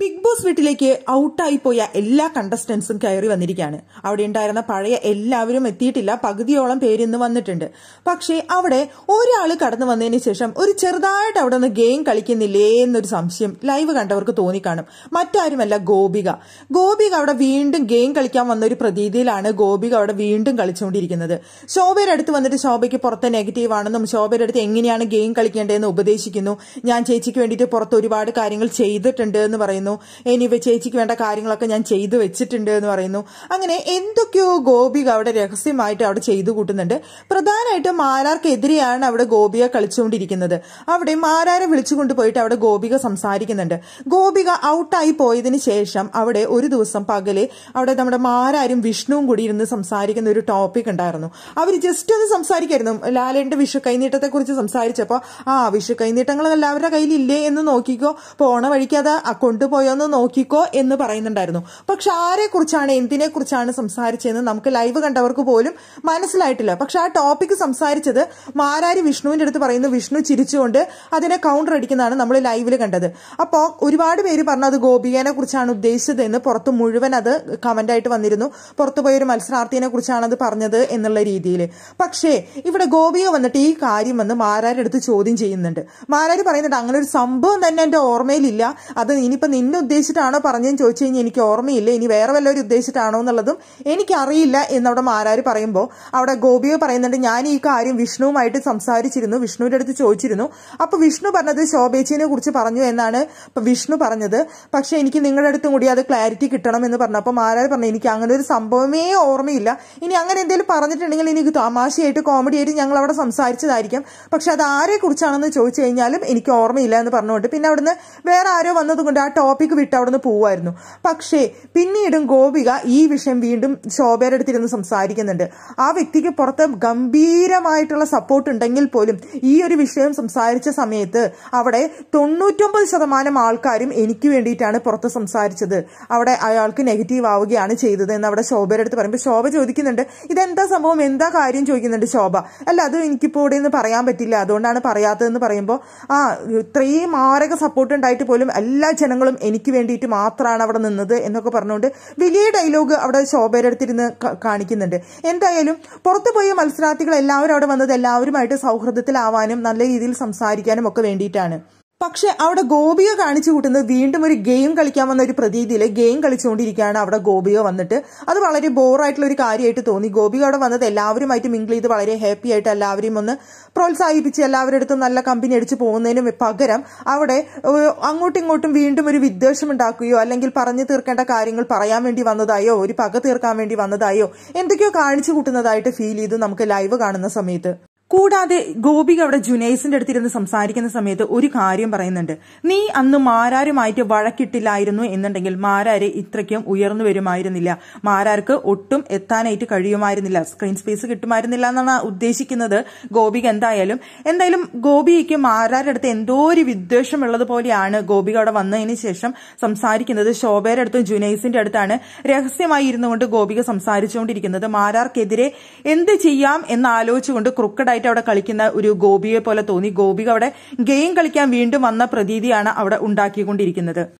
big boss വീട്ടിലേക്ക് ഔട്ടായി പോയ എല്ലാ കണ്ടസ്റ്റൻസും കയറി വന്നിരിക്കുകയാണ് അവിടെ ഉണ്ടായിരുന്ന പഴയ എല്ലാവരും എത്തിയിട്ടില്ല പകുതിയോളം പേരിന്ന് വന്നിട്ടുണ്ട് പക്ഷേ അവിടെ ഒരാൾ കടന്നു വന്നതിന് ശേഷം ഒരു ചെറുതായിട്ട് അവിടെ നിന്ന് ഗെയിം കളിക്കുന്നില്ലേ എന്നൊരു സംശയം ലൈവ് കണ്ടവർക്ക് തോന്നിക്കാണും മറ്റാരുമല്ല ഗോപിക ഗോപിക അവിടെ വീണ്ടും ഗെയിം കളിക്കാൻ വന്ന ഒരു പ്രതീതിയിലാണ് ഗോപിക അവിടെ വീണ്ടും കളിച്ചുകൊണ്ടിരിക്കുന്നത് ശോഭയുടെ അടുത്ത് വന്നിട്ട് ശോഭയ്ക്ക് പുറത്ത് നെഗറ്റീവ് ആണെന്നും ശോഭയുടെ അടുത്ത് എങ്ങനെയാണ് ഗെയിം കളിക്കേണ്ടതെന്ന് ഉപദേശിക്കുന്നു ഞാൻ ചേച്ചിക്ക് വേണ്ടിയിട്ട് പുറത്ത് ഒരുപാട് കാര്യങ്ങൾ ചെയ്തിട്ടുണ്ട് എന്ന് പറയുന്നു പറയുന്നു എനിവേ ചേച്ചിക്ക് വേണ്ട കാര്യങ്ങളൊക്കെ ഞാൻ ചെയ്തു വെച്ചിട്ടുണ്ട് എന്ന് പറയുന്നു അങ്ങനെ എന്തൊക്കെയോ ഗോപിക അവിടെ രഹസ്യമായിട്ട് അവിടെ ചെയ്തു കൂട്ടുന്നുണ്ട് പ്രധാനമായിട്ടും മാരാർക്കെതിരെയാണ് അവിടെ ഗോപിക കളിച്ചുകൊണ്ടിരിക്കുന്നത് അവിടെ മാരാരെ വിളിച്ചുകൊണ്ട് പോയിട്ട് അവിടെ ഗോപിക സംസാരിക്കുന്നുണ്ട് ഗോപിക ഔട്ടായി പോയതിന് ശേഷം അവിടെ ഒരു ദിവസം പകലെ അവിടെ നമ്മുടെ മാരാരും വിഷ്ണുവും കൂടി ഇരുന്ന് സംസാരിക്കുന്ന ഒരു ടോപ്പിക് ഉണ്ടായിരുന്നു അവർ ജസ്റ്റ് ഒന്ന് സംസാരിക്കായിരുന്നു ലാലേന്റെ വിഷു കൈനീട്ടത്തെ കുറിച്ച് സംസാരിച്ചപ്പോ ആ വിഷു കൈനീട്ടങ്ങൾ എല്ലാവരുടെ കയ്യിലില്ലേ എന്ന് നോക്കിക്കോ പോണ വഴിക്ക് അത് കൊണ്ടുപോയി പോയോന്ന് നോക്കിക്കോ എന്ന് പറയുന്നുണ്ടായിരുന്നു പക്ഷെ ആരെക്കുറിച്ചാണ് എന്തിനെക്കുറിച്ചാണ് സംസാരിച്ചതെന്ന് നമുക്ക് ലൈവ് കണ്ടവർക്ക് പോലും മനസ്സിലായിട്ടില്ല പക്ഷെ ആ ടോപ്പിക് സംസാരിച്ചത് മാരാരി വിഷ്ണുവിന്റെ അടുത്ത് പറയുന്നത് വിഷ്ണു ചിരിച്ചുകൊണ്ട് അതിനെ കൗണ്ടർ അടിക്കുന്നതാണ് നമ്മൾ ലൈവിൽ കണ്ടത് അപ്പോ ഒരുപാട് പേര് പറഞ്ഞു അത് ഗോപികനെ കുറിച്ചാണ് ഉദ്ദേശിച്ചത് എന്ന് പുറത്ത് മുഴുവൻ അത് കമന്റായിട്ട് വന്നിരുന്നു പുറത്തു പോയൊരു മത്സരാർത്ഥിയെ കുറിച്ചാണ് അത് പറഞ്ഞത് എന്നുള്ള രീതിയിൽ പക്ഷേ ഇവിടെ ഗോപിക വന്നിട്ട് ഈ കാര്യം വന്ന് മാരാരുടെ അടുത്ത് ചോദ്യം ചെയ്യുന്നുണ്ട് മാരാര് പറയുന്നുണ്ട് അങ്ങനെ ഒരു സംഭവം തന്നെ എന്റെ ഓർമ്മയിലില്ല അത് ഇനിയിപ്പോൾ നീ ഇന്ന ഉദ്ദേശിച്ചിട്ടാണോ പറഞ്ഞതെന്ന് ചോദിച്ചു കഴിഞ്ഞാൽ എനിക്ക് ഓർമ്മയില്ല ഇനി വേറെ വല്ലവരും ഉദ്ദേശിച്ചിട്ടാണോ എന്നുള്ളതും എനിക്കറിയില്ല എന്നവിടെ മാരാർ പറയുമ്പോൾ അവിടെ ഗോപിയെ പറയുന്നുണ്ട് ഞാൻ ഈ കാര്യം വിഷ്ണുവുമായിട്ട് സംസാരിച്ചിരുന്നു വിഷ്ണുവിൻ്റെ അടുത്ത് ചോദിച്ചിരുന്നു അപ്പോൾ വിഷ്ണു പറഞ്ഞത് ശോഭേച്ചിനെ കുറിച്ച് പറഞ്ഞു എന്നാണ് വിഷ്ണു പറഞ്ഞത് പക്ഷെ എനിക്ക് നിങ്ങളുടെ അടുത്തും കൂടി അത് ക്ലാരിറ്റി കിട്ടണം എന്ന് പറഞ്ഞു അപ്പോൾ മാരാർ പറഞ്ഞു എനിക്ക് അങ്ങനെ ഒരു സംഭവമേ ഓർമ്മയില്ല ഇനി അങ്ങനെ എന്തെങ്കിലും പറഞ്ഞിട്ടുണ്ടെങ്കിൽ എനിക്ക് തമാശയായിട്ട് കോമഡി ആയിട്ട് ഞങ്ങൾ അവിടെ സംസാരിച്ചതായിരിക്കും പക്ഷെ അത് കുറിച്ചാണെന്ന് ചോദിച്ചു കഴിഞ്ഞാലും എനിക്ക് ഓർമ്മയില്ല എന്ന് പറഞ്ഞുകൊണ്ട് പിന്നെ അവിടുന്ന് വേറെ ആരോ വന്നതുകൊണ്ട് ആ ടോപ്പിക് വിട്ട് അവിടെ നിന്ന് പോവായിരുന്നു പക്ഷേ പിന്നീടും ഗോപിക ഈ വിഷയം വീണ്ടും ശോഭയുടെ അടുത്തിരുന്ന് സംസാരിക്കുന്നുണ്ട് ആ വ്യക്തിക്ക് പുറത്ത് ഗംഭീരമായിട്ടുള്ള സപ്പോർട്ട് ഉണ്ടെങ്കിൽ പോലും ഈ ഒരു വിഷയം സംസാരിച്ച സമയത്ത് അവിടെ തൊണ്ണൂറ്റൊമ്പത് ശതമാനം ആൾക്കാരും എനിക്ക് വേണ്ടിയിട്ടാണ് പുറത്ത് സംസാരിച്ചത് അവിടെ അയാൾക്ക് നെഗറ്റീവ് ആവുകയാണ് ചെയ്തത് എന്ന് അവിടെ ശോഭയുടെ അടുത്ത് പറയുമ്പോൾ ശോഭ ചോദിക്കുന്നുണ്ട് ഇതെന്താ സംഭവം എന്താ കാര്യം ചോദിക്കുന്നുണ്ട് ശോഭ അല്ല അത് എനിക്കിപ്പോൾ ഇവിടെ നിന്ന് പറയാൻ പറ്റില്ല അതുകൊണ്ടാണ് പറയാത്തതെന്ന് പറയുമ്പോൾ ആ ഇത്രയും മാരക സപ്പോർട്ട് ഉണ്ടായിട്ട് പോലും എല്ലാ ജനങ്ങളും എനിക്ക് വേണ്ടിയിട്ട് മാത്രമാണ് അവിടെ നിന്നത് എന്നൊക്കെ പറഞ്ഞുകൊണ്ട് വലിയ ഡയലോഗ് അവിടെ ശോഭയുടെ അടുത്തിരുന്ന് കാണിക്കുന്നുണ്ട് എന്തായാലും പുറത്തു പോയ മത്സരാർത്ഥികൾ എല്ലാവരും അവിടെ വന്നത് എല്ലാവരുമായിട്ട് സൗഹൃദത്തിലാവാനും നല്ല രീതിയിൽ സംസാരിക്കാനും ഒക്കെ വേണ്ടിയിട്ടാണ് പക്ഷെ അവിടെ ഗോപിക കാണിച്ചു കൂട്ടുന്നത് വീണ്ടും ഒരു ഗെയിം കളിക്കാമെന്ന ഒരു പ്രതീതിയിൽ ഗെയിം കളിച്ചുകൊണ്ടിരിക്കുകയാണ് അവിടെ ഗോപിയോ വന്നിട്ട് അത് വളരെ ബോറായിട്ടുള്ള ഒരു കാര്യമായിട്ട് തോന്നി ഗോപിയോ അവിടെ വന്നത് എല്ലാവരുമായിട്ട് മിങ്കിൾ ചെയ്ത് വളരെ ഹാപ്പി ആയിട്ട് എല്ലാവരെയും ഒന്ന് പ്രോത്സാഹിപ്പിച്ച് എല്ലാവരുടെ അടുത്തും നല്ല കമ്പനി അടിച്ച് പോകുന്നതിനും പകരം അവിടെ അങ്ങോട്ടും ഇങ്ങോട്ടും വീണ്ടും ഒരു വിദ്വേഷം ഉണ്ടാക്കുകയോ അല്ലെങ്കിൽ പറഞ്ഞു തീർക്കേണ്ട കാര്യങ്ങൾ പറയാൻ വേണ്ടി വന്നതായോ ഒരു പക തീർക്കാൻ വേണ്ടി വന്നതായോ എന്തൊക്കെയോ കാണിച്ചു കൂട്ടുന്നതായിട്ട് ഫീൽ ചെയ്തു നമുക്ക് ലൈവ് കാണുന്ന സമയത്ത് കൂടാതെ ഗോപിക അവിടെ ജുനൈസിന്റെ അടുത്തിരുന്ന് സംസാരിക്കുന്ന സമയത്ത് ഒരു കാര്യം പറയുന്നുണ്ട് നീ അന്ന് മാരാരുമായിട്ട് വഴക്കിട്ടില്ലായിരുന്നു എന്നുണ്ടെങ്കിൽ മാരാരെ ഇത്രയ്ക്കും ഉയർന്നു വരുമായിരുന്നില്ല മാരാർക്ക് ഒട്ടും എത്താനായിട്ട് കഴിയുമായിരുന്നില്ല സ്ക്രീൻ സ്പേസ് കിട്ടുമായിരുന്നില്ല എന്നാണ് ഉദ്ദേശിക്കുന്നത് ഗോപിക എന്തായാലും എന്തായാലും ഗോപിയ്ക്ക് മാരാരുടെ അടുത്ത് എന്തോ ഒരു വിദ്വേഷമുള്ളതുപോലെയാണ് ഗോപിക അവിടെ വന്നതിന് ശേഷം സംസാരിക്കുന്നത് ശോഭയുടെ അടുത്തും ജുനൈസിന്റെ അടുത്താണ് രഹസ്യമായി ഇരുന്നുകൊണ്ട് ഗോപിക സംസാരിച്ചുകൊണ്ടിരിക്കുന്നത് മാരാർക്കെതിരെ എന്ത് ചെയ്യാം എന്ന് ആലോചിച്ചുകൊണ്ട് ക്രുക്കഡായി ആയിട്ട് അവിടെ കളിക്കുന്ന ഒരു ഗോപിയെ പോലെ തോന്നി ഗോപിക അവിടെ ഗെയിം കളിക്കാൻ വീണ്ടും വന്ന പ്രതീതിയാണ് അവിടെ ഉണ്ടാക്കിക്കൊണ്ടിരിക്കുന്നത്